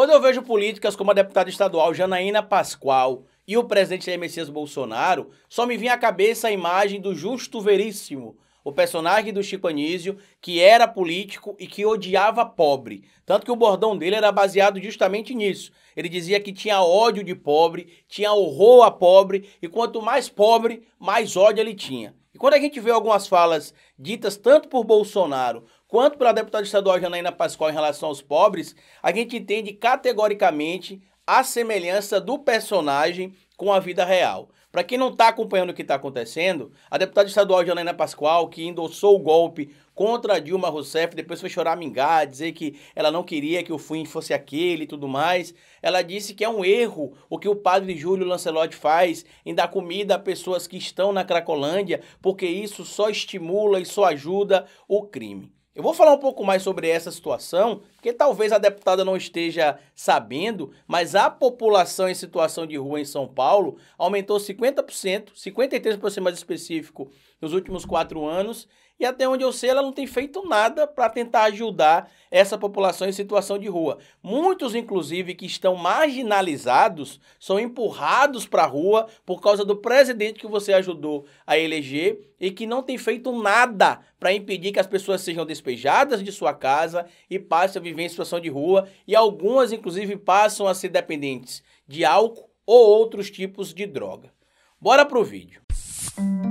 Quando eu vejo políticas como a deputada estadual Janaína Pascoal e o presidente Jair Messias Bolsonaro, só me vinha à cabeça a imagem do Justo Veríssimo, o personagem do Chico Anísio, que era político e que odiava pobre. Tanto que o bordão dele era baseado justamente nisso. Ele dizia que tinha ódio de pobre, tinha horror a pobre, e quanto mais pobre, mais ódio ele tinha. E quando a gente vê algumas falas ditas tanto por Bolsonaro quanto pela deputada estadual Janaína Pascoal em relação aos pobres, a gente entende categoricamente a semelhança do personagem com a vida real. Para quem não está acompanhando o que está acontecendo, a deputada estadual Janaina Pascoal, que endossou o golpe contra Dilma Rousseff, depois foi choramingar, dizer que ela não queria que o fim fosse aquele e tudo mais, ela disse que é um erro o que o padre Júlio Lancelotti faz em dar comida a pessoas que estão na Cracolândia, porque isso só estimula e só ajuda o crime. Eu vou falar um pouco mais sobre essa situação, porque talvez a deputada não esteja sabendo, mas a população em situação de rua em São Paulo aumentou 50%, 53% mais específico, nos últimos quatro anos, e até onde eu sei, ela não tem feito nada para tentar ajudar essa população em situação de rua. Muitos, inclusive, que estão marginalizados, são empurrados para a rua por causa do presidente que você ajudou a eleger e que não tem feito nada para impedir que as pessoas sejam despejadas de sua casa e passem a viver em situação de rua. E algumas, inclusive, passam a ser dependentes de álcool ou outros tipos de droga. Bora pro vídeo. Música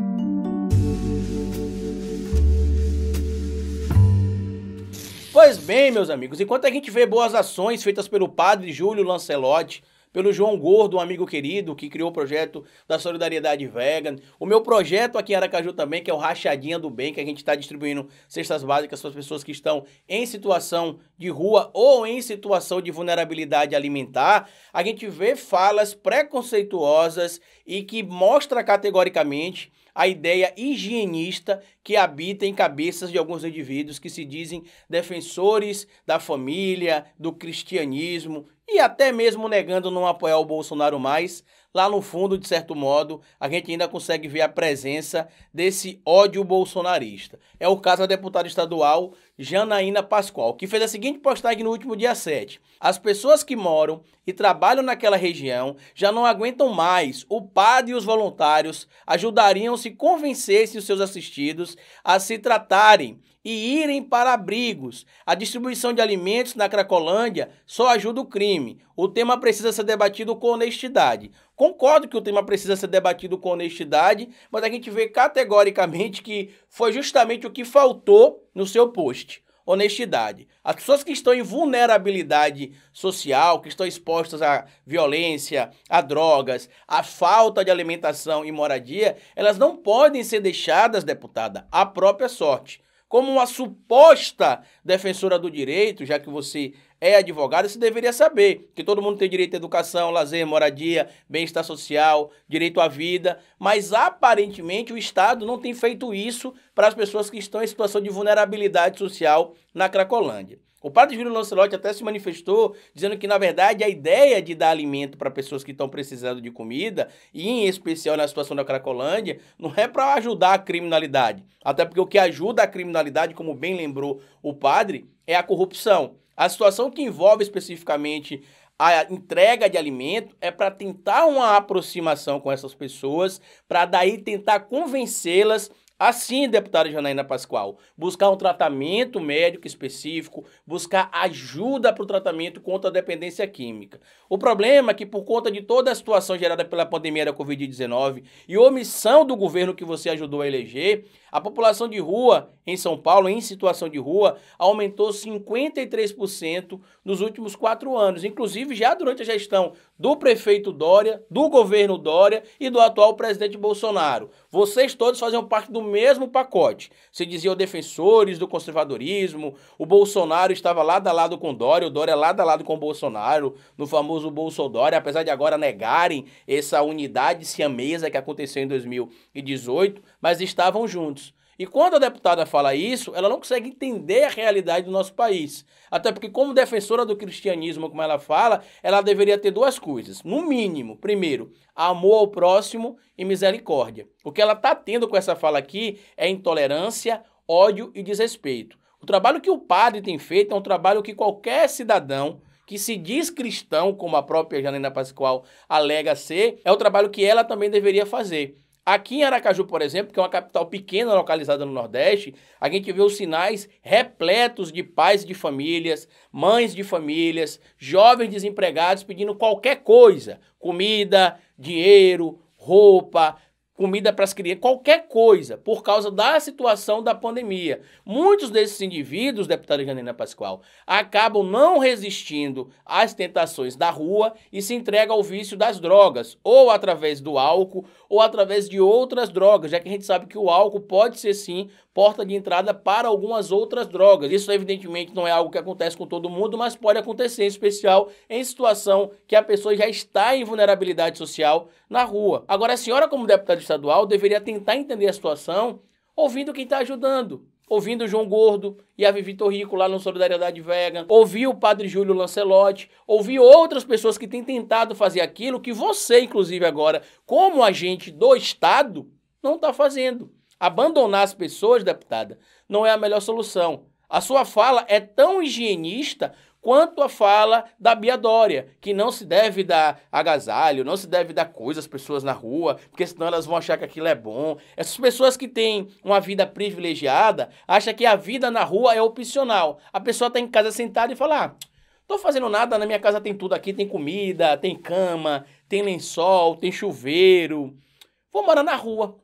Pois bem, meus amigos, enquanto a gente vê boas ações feitas pelo padre Júlio Lancelotti, pelo João Gordo, um amigo querido que criou o projeto da Solidariedade Vegan. O meu projeto aqui em Aracaju também, que é o Rachadinha do Bem, que a gente está distribuindo cestas básicas para as pessoas que estão em situação de rua ou em situação de vulnerabilidade alimentar. A gente vê falas preconceituosas e que mostra categoricamente a ideia higienista que habita em cabeças de alguns indivíduos que se dizem defensores da família, do cristianismo e até mesmo negando não apoiar o Bolsonaro mais, lá no fundo, de certo modo, a gente ainda consegue ver a presença desse ódio bolsonarista. É o caso da deputada estadual Janaína Pascoal, que fez a seguinte postagem no último dia 7. As pessoas que moram e trabalham naquela região já não aguentam mais. O padre e os voluntários ajudariam se convencessem os seus assistidos a se tratarem e irem para abrigos. A distribuição de alimentos na Cracolândia só ajuda o crime crime. O tema precisa ser debatido com honestidade. Concordo que o tema precisa ser debatido com honestidade, mas a gente vê categoricamente que foi justamente o que faltou no seu post honestidade. As pessoas que estão em vulnerabilidade social, que estão expostas à violência, a drogas, à falta de alimentação e moradia, elas não podem ser deixadas, deputada, à própria sorte como uma suposta defensora do direito, já que você é advogada, você deveria saber que todo mundo tem direito à educação, lazer, moradia, bem-estar social, direito à vida, mas aparentemente o Estado não tem feito isso para as pessoas que estão em situação de vulnerabilidade social na Cracolândia. O padre Júlio Lancelotti até se manifestou dizendo que, na verdade, a ideia de dar alimento para pessoas que estão precisando de comida, e em especial na situação da Cracolândia, não é para ajudar a criminalidade. Até porque o que ajuda a criminalidade, como bem lembrou o padre, é a corrupção. A situação que envolve especificamente a entrega de alimento é para tentar uma aproximação com essas pessoas, para daí tentar convencê-las Assim, deputada Janaína Pascoal, buscar um tratamento médico específico, buscar ajuda para o tratamento contra a dependência química. O problema é que, por conta de toda a situação gerada pela pandemia da Covid-19 e omissão do governo que você ajudou a eleger, a população de rua em São Paulo, em situação de rua, aumentou 53% nos últimos quatro anos, inclusive já durante a gestão do prefeito Dória, do governo Dória e do atual presidente Bolsonaro. Vocês todos fazem parte do mesmo pacote. Se diziam defensores do conservadorismo, o Bolsonaro estava lado a lado com o Dória, o Dória lado a lado com o Bolsonaro, no famoso Bolsodória, apesar de agora negarem essa unidade siamesa que aconteceu em 2018, mas estavam juntos. E quando a deputada fala isso, ela não consegue entender a realidade do nosso país. Até porque, como defensora do cristianismo, como ela fala, ela deveria ter duas coisas. No mínimo, primeiro, amor ao próximo e misericórdia. O que ela está tendo com essa fala aqui é intolerância, ódio e desrespeito. O trabalho que o padre tem feito é um trabalho que qualquer cidadão que se diz cristão, como a própria Janina Pascoal alega ser, é o trabalho que ela também deveria fazer. Aqui em Aracaju, por exemplo, que é uma capital pequena localizada no Nordeste, a gente vê os sinais repletos de pais de famílias, mães de famílias, jovens desempregados pedindo qualquer coisa: comida, dinheiro, roupa, comida para as crianças, qualquer coisa, por causa da situação da pandemia. Muitos desses indivíduos, deputada Janina Pascoal, acabam não resistindo às tentações da rua e se entregam ao vício das drogas, ou através do álcool, ou através de outras drogas, já que a gente sabe que o álcool pode ser sim porta de entrada para algumas outras drogas. Isso, evidentemente, não é algo que acontece com todo mundo, mas pode acontecer, em especial em situação que a pessoa já está em vulnerabilidade social na rua. Agora, a senhora, como deputada estadual, deveria tentar entender a situação ouvindo quem está ajudando ouvindo o João Gordo e a Vivi Torrico lá no Solidariedade Vegan, ouvi o Padre Júlio Lancelotti, ouvi outras pessoas que têm tentado fazer aquilo que você, inclusive agora, como agente do Estado, não está fazendo. Abandonar as pessoas, deputada, não é a melhor solução. A sua fala é tão higienista quanto a fala da Bia Dória, que não se deve dar agasalho, não se deve dar coisa às pessoas na rua, porque senão elas vão achar que aquilo é bom. Essas pessoas que têm uma vida privilegiada acham que a vida na rua é opcional. A pessoa está em casa sentada e fala: ah, tô fazendo nada, na minha casa tem tudo aqui, tem comida, tem cama, tem lençol, tem chuveiro. Vou morar na rua.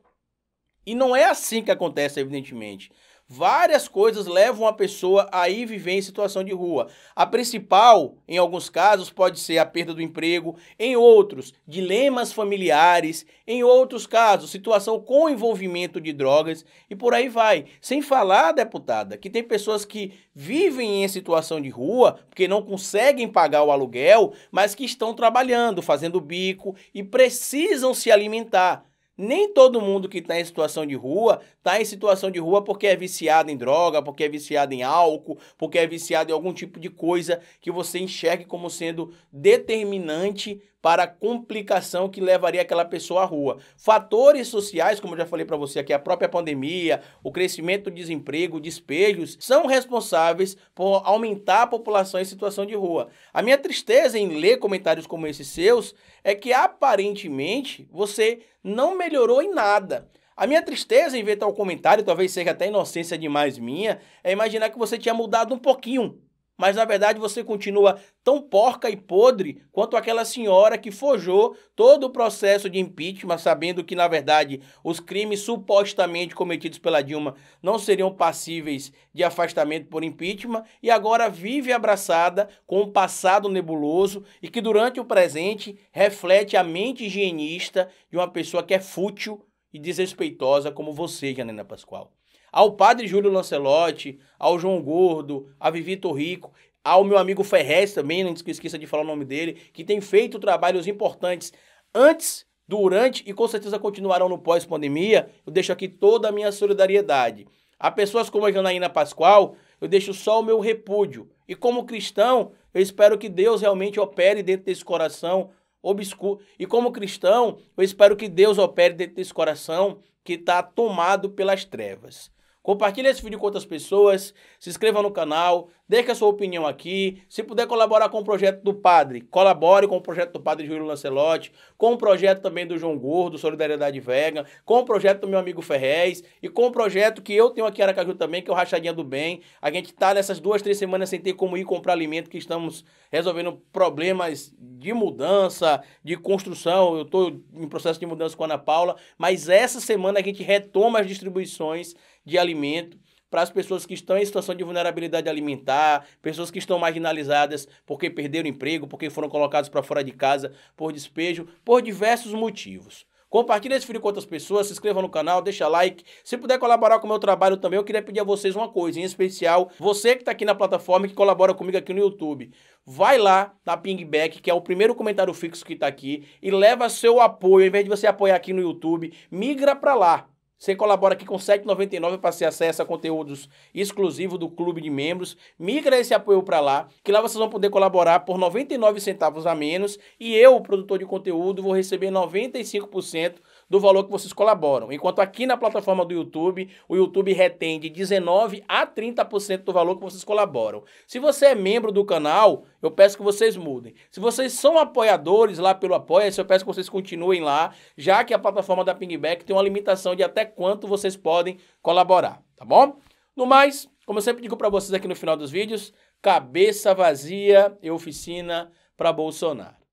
E não é assim que acontece, evidentemente. Várias coisas levam a pessoa a ir viver em situação de rua. A principal, em alguns casos, pode ser a perda do emprego, em outros, dilemas familiares, em outros casos, situação com envolvimento de drogas e por aí vai. Sem falar, deputada, que tem pessoas que vivem em situação de rua porque não conseguem pagar o aluguel, mas que estão trabalhando, fazendo bico e precisam se alimentar. Nem todo mundo que está em situação de rua está em situação de rua porque é viciado em droga, porque é viciado em álcool, porque é viciado em algum tipo de coisa que você enxergue como sendo determinante para a complicação que levaria aquela pessoa à rua. Fatores sociais, como eu já falei para você aqui, a própria pandemia, o crescimento do desemprego, despejos, são responsáveis por aumentar a população em situação de rua. A minha tristeza em ler comentários como esses seus é que aparentemente você não melhorou em nada. A minha tristeza em ver tal comentário, talvez seja até inocência demais minha, é imaginar que você tinha mudado um pouquinho, mas na verdade você continua tão porca e podre quanto aquela senhora que forjou todo o processo de impeachment, sabendo que na verdade os crimes supostamente cometidos pela Dilma não seriam passíveis de afastamento por impeachment e agora vive abraçada com um passado nebuloso e que durante o presente reflete a mente higienista de uma pessoa que é fútil e desrespeitosa como você, Janina Pascoal ao padre Júlio Lancelotti, ao João Gordo, a Vivito Rico, ao meu amigo Ferrez também, não esqueça de falar o nome dele, que tem feito trabalhos importantes antes, durante e com certeza continuarão no pós-pandemia. Eu deixo aqui toda a minha solidariedade. A pessoas como a Janaína Pascoal, eu deixo só o meu repúdio. E como cristão, eu espero que Deus realmente opere dentro desse coração obscuro. E como cristão, eu espero que Deus opere dentro desse coração que está tomado pelas trevas. Compartilhe esse vídeo com outras pessoas, se inscreva no canal, Deixe a sua opinião aqui. Se puder colaborar com o projeto do Padre, colabore com o projeto do Padre Júlio Lancelotti, com o projeto também do João Gordo, Solidariedade Vega, com o projeto do meu amigo Ferrez e com o projeto que eu tenho aqui em Aracaju também, que é o Rachadinha do Bem. A gente está nessas duas, três semanas sem ter como ir comprar alimento, que estamos resolvendo problemas de mudança, de construção. Eu estou em processo de mudança com a Ana Paula, mas essa semana a gente retoma as distribuições de alimento para as pessoas que estão em situação de vulnerabilidade alimentar, pessoas que estão marginalizadas porque perderam emprego, porque foram colocados para fora de casa por despejo, por diversos motivos. Compartilhe esse vídeo com outras pessoas, se inscreva no canal, deixa like. Se puder colaborar com o meu trabalho também, eu queria pedir a vocês uma coisa, em especial, você que está aqui na plataforma e que colabora comigo aqui no YouTube. Vai lá na Pingback, que é o primeiro comentário fixo que está aqui, e leva seu apoio. Em vez de você apoiar aqui no YouTube, migra para lá. Você colabora aqui com R$ 7,99 para ter acesso a conteúdos exclusivos do clube de membros. Migra esse apoio para lá, que lá vocês vão poder colaborar por 99 centavos a menos e eu, o produtor de conteúdo, vou receber 95% do valor que vocês colaboram. Enquanto aqui na plataforma do YouTube, o YouTube retém de 19 a 30% do valor que vocês colaboram. Se você é membro do canal, eu peço que vocês mudem. Se vocês são apoiadores lá pelo Apoia-se, eu peço que vocês continuem lá, já que a plataforma da Pingback tem uma limitação de até quanto vocês podem colaborar, tá bom? No mais, como eu sempre digo para vocês aqui no final dos vídeos, cabeça vazia e oficina para Bolsonaro.